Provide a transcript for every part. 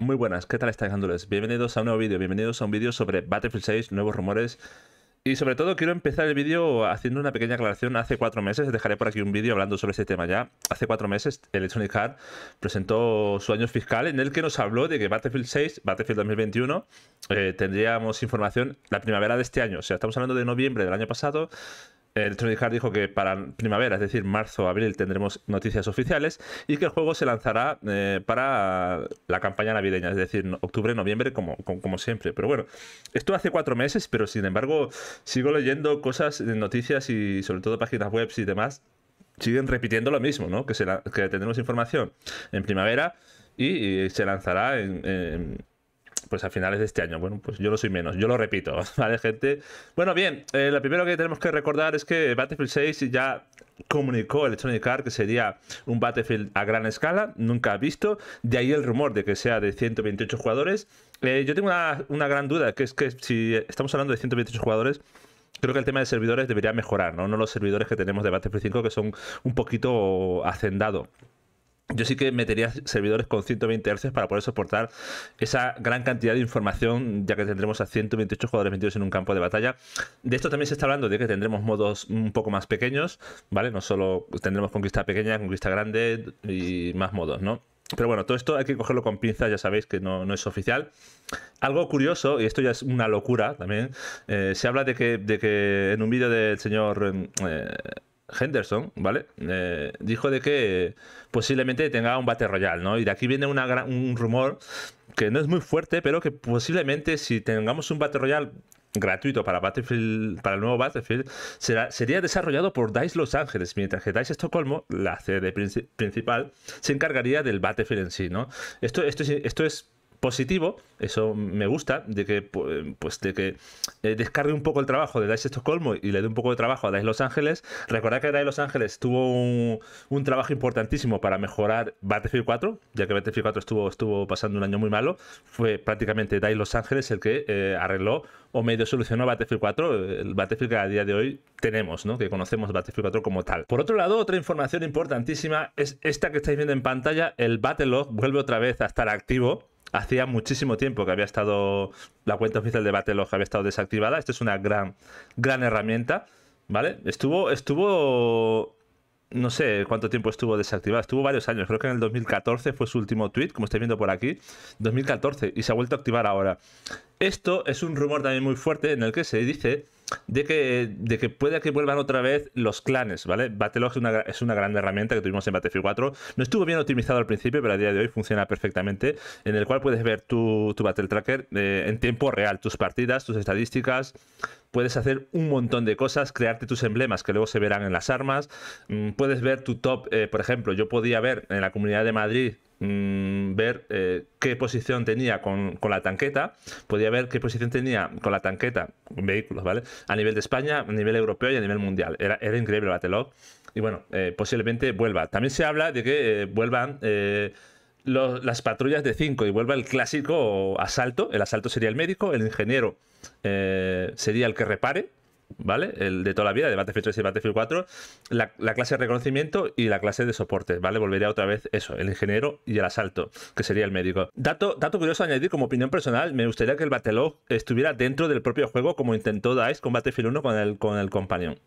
Muy buenas, ¿qué tal estáis, dándoles Bienvenidos a un nuevo vídeo, bienvenidos a un vídeo sobre Battlefield 6, nuevos rumores. Y sobre todo quiero empezar el vídeo haciendo una pequeña aclaración. Hace cuatro meses, dejaré por aquí un vídeo hablando sobre este tema ya. Hace cuatro meses Electronic Arts presentó su año fiscal en el que nos habló de que Battlefield 6, Battlefield 2021, eh, tendríamos información la primavera de este año. O sea, estamos hablando de noviembre del año pasado Electronic Arts dijo que para primavera, es decir, marzo o abril, tendremos noticias oficiales y que el juego se lanzará eh, para la campaña navideña, es decir, octubre, noviembre, como, siempre. Pero bueno, esto hace cuatro meses, pero sin embargo sigo leyendo cosas, eh, noticias y sobre todo páginas web y demás, siguen repitiendo lo mismo, ¿no? Que, que tendremos información en primavera y, se lanzará en, pues a finales de este año. Bueno, pues yo lo soy menos, yo lo repito, ¿vale, gente? Bueno, bien, eh, lo primero que tenemos que recordar es que Battlefield 6 ya comunicó Electronic Arts que sería un Battlefield a gran escala, nunca ha visto, de ahí el rumor de que sea de 128 jugadores. Eh, yo tengo una, gran duda, que es que si estamos hablando de 128 jugadores, creo que el tema de servidores debería mejorar, ¿no? No los servidores que tenemos de Battlefield 5 que son un poquito hacendado yo sí que metería servidores con 120 Hz para poder soportar esa gran cantidad de información, ya que tendremos a 128 jugadores metidos en un campo de batalla. De esto también se está hablando de que tendremos modos un poco más pequeños, ¿vale? No solo tendremos conquista pequeña, conquista grande y más modos, ¿no? Pero bueno, todo esto hay que cogerlo con pinzas, ya sabéis que no, es oficial. Algo curioso, y esto ya es una locura también, eh, se habla de que, de que en un vídeo del señor eh, Henderson, ¿vale? Eh, dijo de que eh, posiblemente tenga un Battle Royale, ¿no? Y de aquí viene un rumor que no es muy fuerte, pero que posiblemente si tengamos un Battle Royale gratuito para Battlefield, para el nuevo Battlefield, será, sería desarrollado por DICE Los Ángeles, mientras que DICE Estocolmo, la sede principal, se encargaría del Battlefield en sí, ¿no? Esto, esto, esto es positivo, eso me gusta, de que, pues, de que eh, descargue un poco el trabajo de Dice Estocolmo y le dé un poco de trabajo a Dice Los Ángeles. Recordad que Dice Los Ángeles tuvo un, trabajo importantísimo para mejorar Battlefield 4, ya que Battlefield 4 estuvo, estuvo pasando un año muy malo. Fue prácticamente Dice Los Ángeles el que eh, arregló o medio solucionó Battlefield 4, eh, el Battlefield que a día de hoy tenemos, ¿no? que conocemos Battlefield 4 como tal. Por otro lado, otra información importantísima es esta que estáis viendo en pantalla, el Battlelog vuelve otra vez a estar activo hacía muchísimo tiempo que había estado la cuenta oficial de Battlelog había estado desactivada. Esta es una gran, gran herramienta, ¿vale? Estuvo, estuvo, no sé cuánto tiempo estuvo desactivada, estuvo varios años. Creo que en el 2014 fue su último tweet, como estáis viendo por aquí, 2014, y se ha vuelto a activar ahora. Esto es un rumor también muy fuerte en el que se dice de que, de que pueda que vuelvan otra vez los clanes, ¿vale? Battlelog es una, es una gran herramienta que tuvimos en Battlefield 4. No estuvo bien optimizado al principio, pero a día de hoy funciona perfectamente, en el cual puedes ver tu, Battle Tracker eh, en tiempo real, tus partidas, tus estadísticas, puedes hacer un montón de cosas, crearte tus emblemas que luego se verán en las armas, mm, puedes ver tu top, eh, por ejemplo, yo podía ver en la comunidad de Madrid Mm, ver eh, qué posición tenía con, la tanqueta, podía ver qué posición tenía con la tanqueta, vehículos, ¿vale? A nivel de España, a nivel europeo y a nivel mundial. Era, era increíble el Y bueno, eh, posiblemente vuelva. También se habla de que eh, vuelvan las patrullas de 5 y vuelva el clásico asalto. El asalto sería el médico, el ingeniero sería el que repare ¿vale? El de toda la vida, de Battlefield 3 y Battlefield 4, la, clase de reconocimiento y la clase de soporte, ¿vale? Volvería otra vez eso, el ingeniero y el asalto, que sería el médico. Dato, dato curioso añadir como opinión personal, me gustaría que el Battlelog estuviera dentro del propio juego como intentó DICE con Battlefield 1 con el, con el compañón.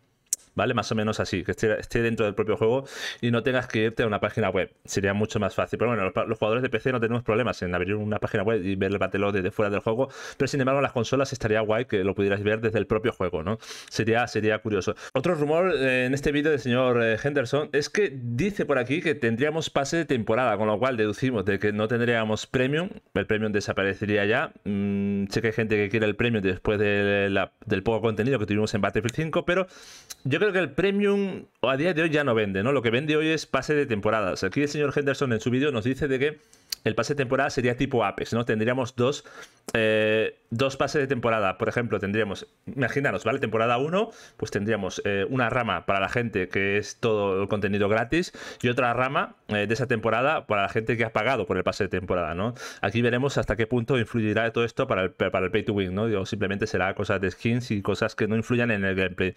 ¿vale? Más o menos así, que esté, dentro del propio juego y no tengas que irte a una página web. Sería mucho más fácil. Pero bueno, los, jugadores de PC no tenemos problemas en abrir una página web y ver el batelo desde fuera del juego, pero sin embargo en las consolas estaría guay que lo pudieras ver desde el propio juego, ¿no? Sería, sería curioso. Otro rumor eh, en este vídeo del señor eh, Henderson es que dice por aquí que tendríamos pase de temporada, con lo cual deducimos de que no tendríamos premium, el premium desaparecería ya. Mm, sé que hay gente que quiere el premium después del poco contenido que tuvimos en Battlefield 5, pero yo creo que el Premium a día de hoy ya no vende, ¿no? Lo que vende hoy es pase de temporadas. Aquí el señor Henderson en su vídeo nos dice de que el pase de temporada sería tipo Apex, ¿no? Tendríamos dos eh, dos pases de temporada. Por ejemplo, tendríamos, imaginaros, ¿vale? Temporada 1, pues tendríamos eh, una rama para la gente que es todo el contenido gratis y otra rama eh, de esa temporada para la gente que ha pagado por el pase de temporada, ¿no? Aquí veremos hasta qué punto influirá todo esto para el, pay to win, ¿no? O simplemente será cosas de skins y cosas que no influyan en el gameplay.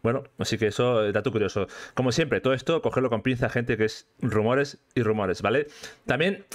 Bueno, así que eso, dato curioso. Como siempre, todo esto, cogerlo con pinza, gente, que es rumores y rumores, ¿vale? También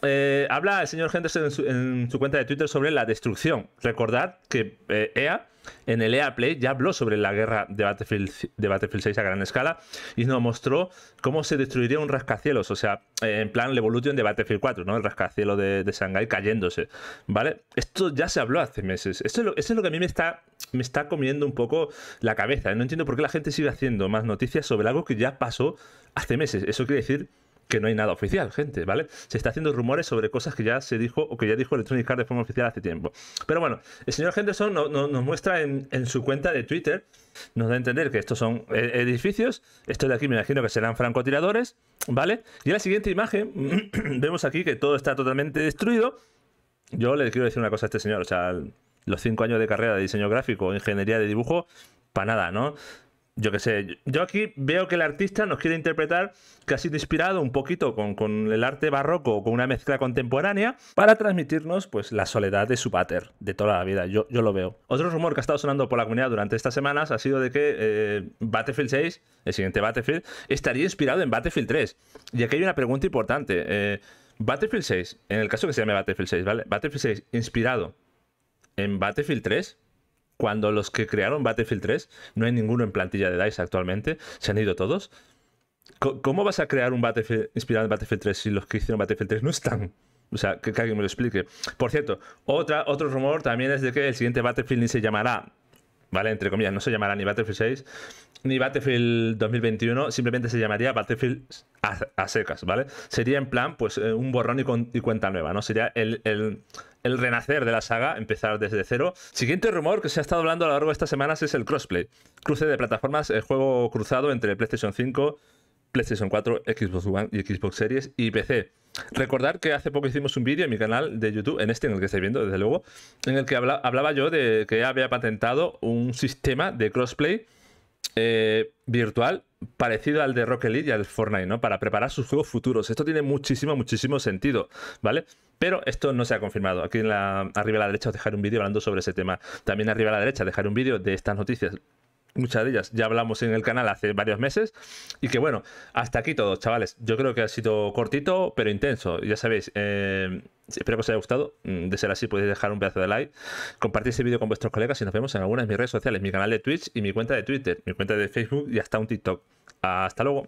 habla el señor Henderson en su cuenta de Twitter sobre la destrucción. Recordad que EA eh, e en el EA Play ya habló sobre la guerra de Battlefield, de Battlefield 6 a gran escala y nos mostró cómo se destruiría un rascacielos, o sea, en plan el Evolution de Battlefield 4, ¿no? El rascacielos de, de Shanghai cayéndose, ¿vale? Esto ya se habló hace meses. Esto es lo, que a mí me está, me está comiendo un poco la cabeza. No entiendo por qué la gente sigue haciendo más noticias sobre algo que ya pasó hace meses. Eso quiere decir que no hay nada oficial, gente, ¿vale? Se está haciendo rumores sobre cosas que ya se dijo o que ya dijo Electronic Car de forma oficial hace tiempo. Pero bueno, el señor Henderson no, nos muestra en, su cuenta de Twitter, nos da a entender que estos son eh, edificios, estos de aquí me imagino que serán francotiradores, ¿vale? Y en la siguiente imagen vemos aquí que todo está totalmente destruido. Yo le quiero decir una cosa a este señor, o sea, los cinco años de carrera de diseño gráfico, ingeniería de dibujo, para nada, ¿no? yo qué sé, yo aquí veo que el artista nos quiere interpretar que ha sido inspirado un poquito con, el arte barroco o con una mezcla contemporánea para transmitirnos pues la soledad de su bater de toda la vida, yo, yo lo veo. Otro rumor que ha estado sonando por la comunidad durante estas semanas ha sido de que eh, Battlefield 6, el siguiente Battlefield, estaría inspirado en Battlefield 3. Y aquí hay una pregunta importante. Eh, Battlefield 6, en el caso que se llame Battlefield 6, ¿vale? Battlefield 6 inspirado en Battlefield 3 cuando los que crearon Battlefield 3, no hay ninguno en plantilla de DICE actualmente, se han ido todos. ¿Cómo vas a crear un Battlefield inspirado en Battlefield 3 si los que hicieron Battlefield 3 no están? O sea, que, alguien me lo explique. Por cierto, otra, otro rumor también es de que el siguiente Battlefield ni se llamará ¿vale? Entre comillas, no se llamará ni Battlefield 6 ni Battlefield 2021, simplemente se llamaría Battlefield a, secas, ¿vale? Sería en plan, pues, eh, un borrón y, y cuenta nueva, ¿no? Sería el, el, el renacer de la saga, empezar desde cero. Siguiente rumor que se ha estado hablando a lo largo de estas semanas es el crossplay. Cruce de plataformas, el juego cruzado entre PlayStation 5, PlayStation 4, Xbox One y Xbox Series y PC. Recordar que hace poco hicimos un vídeo en mi canal de YouTube, en este en el que estáis viendo, desde luego, en el que hablaba yo de que había patentado un sistema de crossplay eh, virtual parecido al de Rocket League y al Fortnite, ¿no? Para preparar sus juegos futuros. Esto tiene muchísimo, muchísimo sentido, ¿vale? Pero esto no se ha confirmado. Aquí en la, arriba a la derecha os dejaré un vídeo hablando sobre ese tema. También arriba a la derecha dejaré un vídeo de estas noticias. Muchas de ellas ya hablamos en el canal hace varios meses. Y que bueno, hasta aquí todos chavales. Yo creo que ha sido cortito, pero intenso. Ya sabéis, eh, Espero que os haya gustado. Mm, de ser así, podéis dejar un pedazo de like. compartir este vídeo con vuestros colegas y nos vemos en algunas de mis redes sociales, mi canal de Twitch y mi cuenta de Twitter, mi cuenta de Facebook y hasta un TikTok. Hasta luego.